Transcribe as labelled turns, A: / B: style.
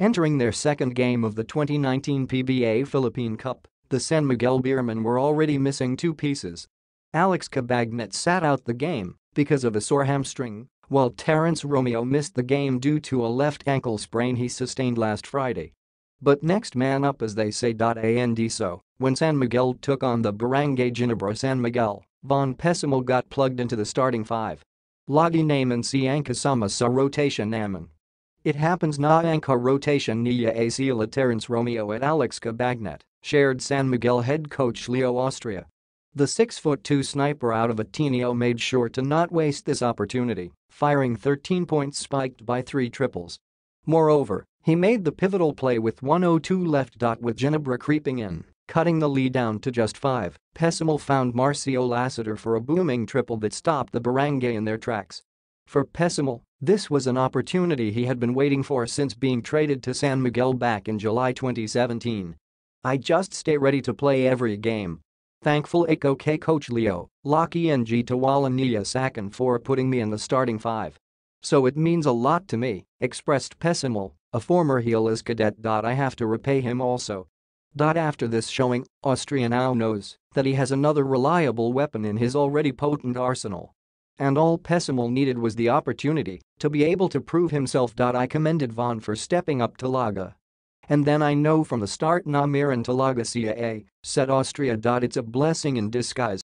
A: Entering their second game of the 2019 PBA Philippine Cup, the San Miguel Beermen were already missing two pieces. Alex Cabagnet sat out the game because of a sore hamstring, while Terrence Romeo missed the game due to a left ankle sprain he sustained last Friday. But next man up as they say. And so, when San Miguel took on the Barangay Ginebra San Miguel, Von Pesimo got plugged into the starting five. Logi Naaman Siankasama sa rotation Naaman it happens na anka rotation Nia Acela Terence Romeo and Alex Cabagnet, shared San Miguel head coach Leo Austria. The 6'2 sniper out of Ateneo made sure to not waste this opportunity, firing 13 points spiked by three triples. Moreover, he made the pivotal play with 102 left. dot With Ginebra creeping in, cutting the lead down to just five, Pessimal found Marcio Lassiter for a booming triple that stopped the Barangay in their tracks. For Pessimal, this was an opportunity he had been waiting for since being traded to San Miguel back in July 2017. I just stay ready to play every game. Thankful AKOK coach Leo, Lockie and Jitawala Nia Sakan for putting me in the starting five. So it means a lot to me, expressed Pessimal, a former as cadet. I have to repay him also. After this showing, Austria now knows that he has another reliable weapon in his already potent arsenal. And all Pessimal needed was the opportunity to be able to prove himself. I commended Vaughn for stepping up to Laga. And then I know from the start Namir and Talaga CAA, said Austria. It's a blessing in disguise